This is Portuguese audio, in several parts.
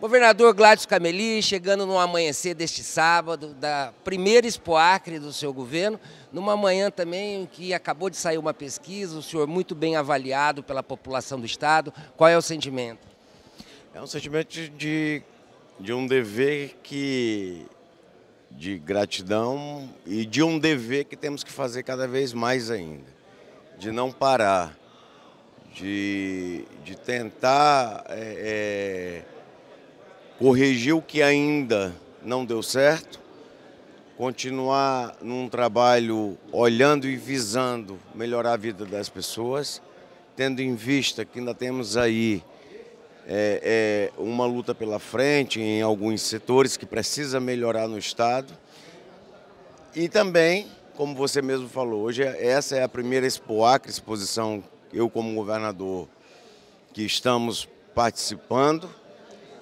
Governador Gladys Cameli, chegando no amanhecer deste sábado, da primeira Expoacre do seu governo, numa manhã também em que acabou de sair uma pesquisa, o senhor muito bem avaliado pela população do Estado. Qual é o sentimento? É um sentimento de, de um dever que. de gratidão e de um dever que temos que fazer cada vez mais ainda, de não parar, de, de tentar. É, é, corrigir o que ainda não deu certo, continuar num trabalho olhando e visando melhorar a vida das pessoas, tendo em vista que ainda temos aí é, é, uma luta pela frente em alguns setores que precisa melhorar no Estado. E também, como você mesmo falou, hoje é, essa é a primeira Expoacre, exposição, eu como governador, que estamos participando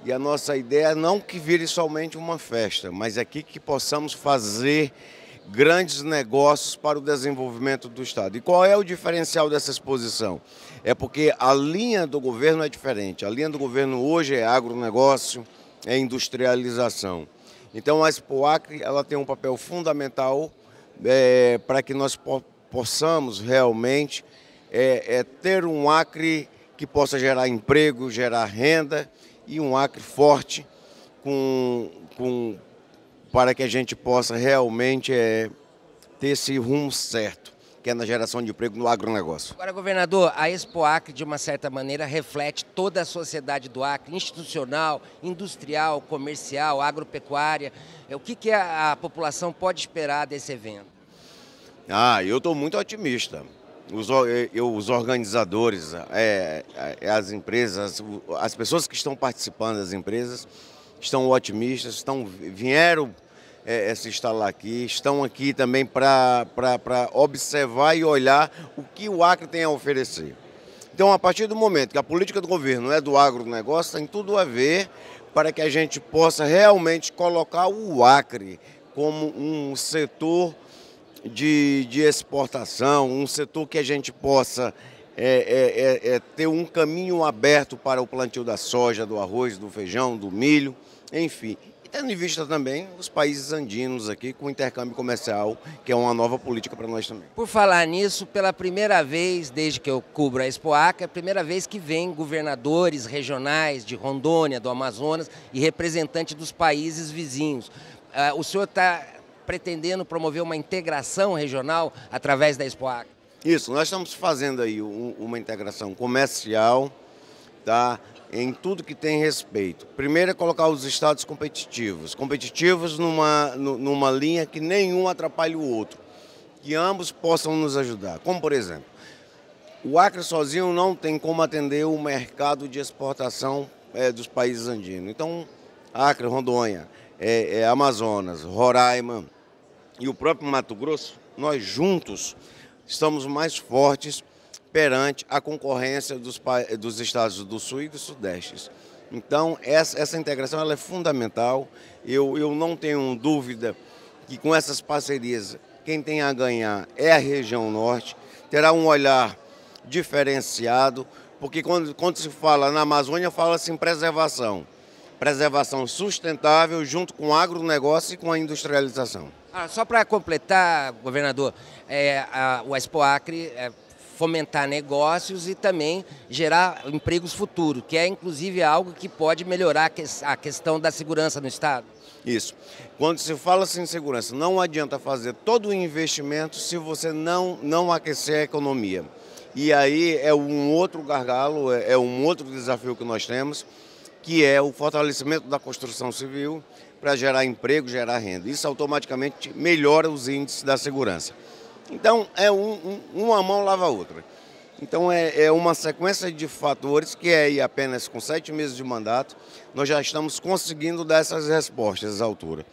e a nossa ideia é não que vire somente uma festa, mas aqui é que possamos fazer grandes negócios para o desenvolvimento do Estado. E qual é o diferencial dessa exposição? É porque a linha do governo é diferente. A linha do governo hoje é agronegócio, é industrialização. Então a Expo Acre ela tem um papel fundamental é, para que nós po possamos realmente é, é, ter um Acre que possa gerar emprego, gerar renda e um Acre forte com, com, para que a gente possa realmente é, ter esse rumo certo, que é na geração de emprego no agronegócio. Agora, governador, a Expo Acre, de uma certa maneira, reflete toda a sociedade do Acre, institucional, industrial, comercial, agropecuária. É, o que, que a, a população pode esperar desse evento? Ah, eu estou muito otimista os, eh, os organizadores, é, é, é as empresas, as pessoas que estão participando das empresas estão otimistas, estão, vieram é, é se instalar aqui, estão aqui também para observar e olhar o que o Acre tem a oferecer. Então, a partir do momento que a política do governo é do agronegócio, tem tudo a ver para que a gente possa realmente colocar o Acre como um setor de, de exportação, um setor que a gente possa é, é, é, é, ter um caminho aberto para o plantio da soja, do arroz, do feijão, do milho, enfim. E tendo em vista também os países andinos aqui com intercâmbio comercial, que é uma nova política para nós também. Por falar nisso, pela primeira vez desde que eu cubro a Expoaca, é a primeira vez que vem governadores regionais de Rondônia, do Amazonas e representantes dos países vizinhos. Ah, o senhor está pretendendo promover uma integração regional através da Expoac. Isso, nós estamos fazendo aí uma integração comercial, tá? Em tudo que tem respeito. Primeiro é colocar os estados competitivos, competitivos numa, numa linha que nenhum atrapalhe o outro, que ambos possam nos ajudar. Como por exemplo, o Acre sozinho não tem como atender o mercado de exportação é, dos países andinos. Então, Acre, Rondônia, é, é Amazonas, Roraima, e o próprio Mato Grosso, nós juntos estamos mais fortes perante a concorrência dos, dos estados do Sul e do Sudeste. Então, essa, essa integração ela é fundamental. Eu, eu não tenho dúvida que com essas parcerias, quem tem a ganhar é a região norte, terá um olhar diferenciado, porque quando, quando se fala na Amazônia, fala-se em preservação preservação sustentável junto com o agronegócio e com a industrialização. Ah, só para completar, governador, é, a, o Expoacre é, fomentar negócios e também gerar empregos futuros, que é inclusive algo que pode melhorar a questão da segurança no Estado. Isso. Quando se fala assim em segurança, não adianta fazer todo o investimento se você não, não aquecer a economia. E aí é um outro gargalo, é, é um outro desafio que nós temos que é o fortalecimento da construção civil para gerar emprego, gerar renda. Isso automaticamente melhora os índices da segurança. Então, é um, um, uma mão lava a outra. Então, é, é, uma sequência de fatores que é apenas com sete meses de mandato, nós já estamos conseguindo dar essas respostas à altura.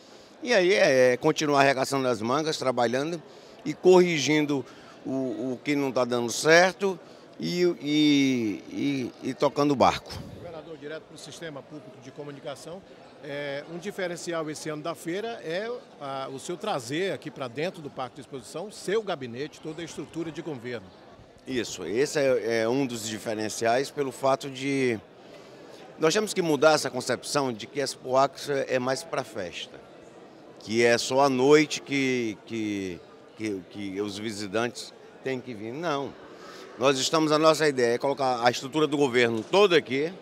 E aí é, é continuar arregaçando as mangas, trabalhando e corrigindo o, o que não está dando certo e, e, e, e tocando o barco direto para o sistema público de comunicação. É, um diferencial esse ano da feira é a, o seu trazer aqui para dentro do Parque de Exposição, seu gabinete, toda a estrutura de governo. Isso, esse é, é um dos diferenciais pelo fato de... Nós temos que mudar essa concepção de que Expo Acre é mais para festa, que é só à noite que, que, que, que os visitantes têm que vir. Não, nós estamos, a nossa ideia é colocar a estrutura do governo toda aqui,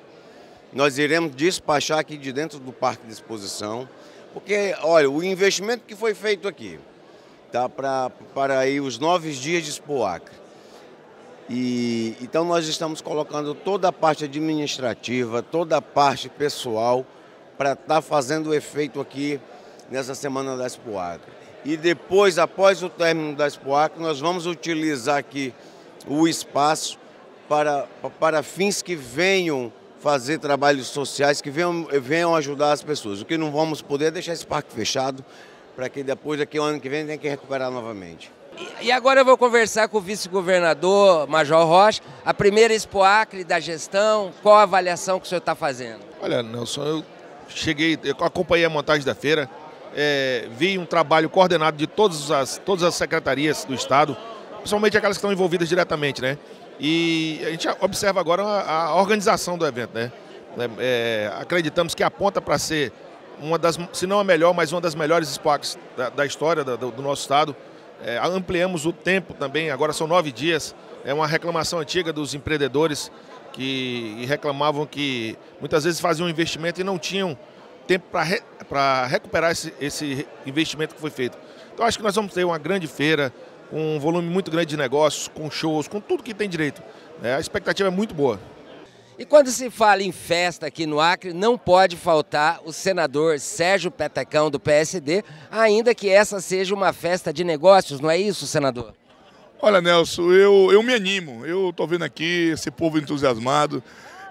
nós iremos despachar aqui de dentro do parque de exposição, porque, olha, o investimento que foi feito aqui, tá? Pra, para aí os nove dias de Expoacre. E, então nós estamos colocando toda a parte administrativa, toda a parte pessoal para estar tá fazendo efeito aqui nessa semana da Expoacre. E depois, após o término da Expoacre, nós vamos utilizar aqui o espaço para, para fins que venham fazer trabalhos sociais que venham, venham ajudar as pessoas. O que não vamos poder é deixar esse parque fechado para que depois, daqui ao ano que vem, tenha que recuperar novamente. E agora eu vou conversar com o vice-governador Major Rocha, a primeira expoacre da gestão, qual a avaliação que o senhor está fazendo? Olha, Nelson, eu cheguei, eu acompanhei a montagem da feira, é, vi um trabalho coordenado de todas as, todas as secretarias do Estado, principalmente aquelas que estão envolvidas diretamente, né? E a gente observa agora a organização do evento, né? É, é acreditamos que aponta para ser uma das, se não a melhor, mas uma das melhores SPACs da, da história da, do, do, nosso estado. É, ampliamos o tempo também, agora são nove dias. É uma reclamação antiga dos empreendedores que reclamavam que muitas vezes faziam um investimento e não tinham tempo para re, recuperar esse, esse investimento que foi feito. Então acho que nós vamos ter uma grande feira, um volume muito grande de negócios, com shows, com tudo que tem direito. É, a expectativa é muito boa. E quando se fala em festa aqui no Acre, não pode faltar o senador Sérgio Petecão do PSD, ainda que essa seja uma festa de negócios, não é isso, senador? Olha, Nelson, eu, eu me animo. Eu estou vendo aqui esse povo entusiasmado.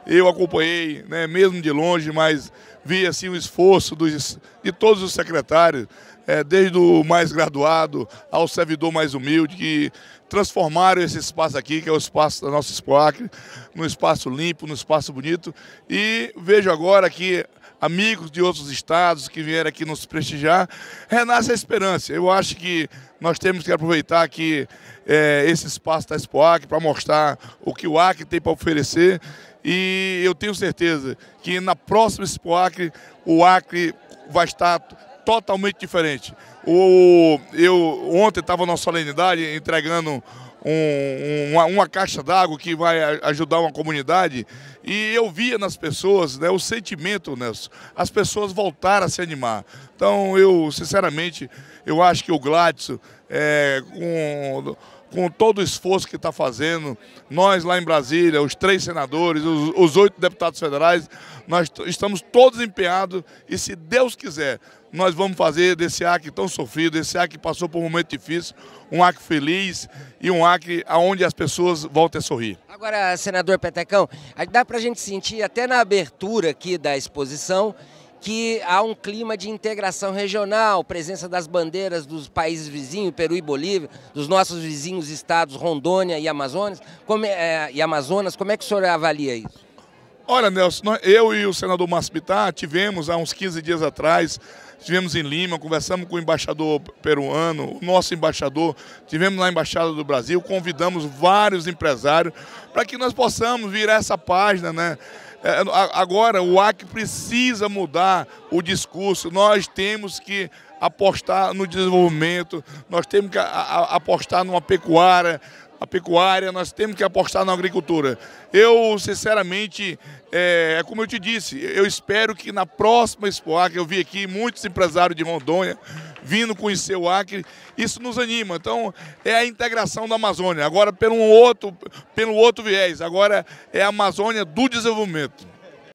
Eu acompanhei, né, mesmo de longe, mas vi assim, o esforço dos, de todos os secretários, é, desde o mais graduado ao servidor mais humilde, que transformaram esse espaço aqui, que é o espaço da nossa Expoacre, num espaço limpo, num espaço bonito. E vejo agora que amigos de outros estados que vieram aqui nos prestigiar, renasce a esperança. Eu acho que nós temos que aproveitar aqui é, esse espaço da Expoacre para mostrar o que o Acre tem para oferecer. E eu tenho certeza que na próxima Expoacre, o Acre vai estar totalmente diferente. O, eu ontem estava na solenidade entregando um, uma, uma, caixa d'água que vai ajudar uma comunidade. E eu via nas pessoas né, o sentimento, Nelson. As pessoas voltaram a se animar. Então, eu, sinceramente, eu acho que o Gladson, é, com com todo o esforço que está fazendo. Nós lá em Brasília, os três senadores, os, os oito deputados federais, nós estamos todos empenhados e, se Deus quiser, nós vamos fazer desse Acre tão sofrido, desse Acre que passou por um momento difícil, um Acre feliz e um Acre onde as pessoas voltem a sorrir. Agora, senador Petecão, dá para a gente sentir até na abertura aqui da exposição que há um clima de integração regional, presença das bandeiras dos países vizinhos, Peru e Bolívia, dos nossos vizinhos estados Rondônia e Amazonas. Como, é, é e Amazonas, como é que o senhor avalia isso? Olha, Nelson, eu e o senador Márcio tivemos há uns 15 dias atrás, estivemos em Lima, conversamos com o embaixador peruano, o nosso embaixador, tivemos na Embaixada do Brasil, convidamos vários empresários para que nós possamos virar essa página, né? É, é, agora, o AC precisa mudar o discurso. Nós temos que apostar no desenvolvimento, nós temos que apostar numa pecuária, a pecuária, nós temos que apostar na agricultura. Eu, sinceramente, é, é como eu te disse, eu espero que na próxima Expo eu vi aqui muitos empresários de Rondônia vindo conhecer o Acre, isso nos anima. Então, é a integração da Amazônia, agora pelo outro, pelo outro viés, agora é a Amazônia do desenvolvimento.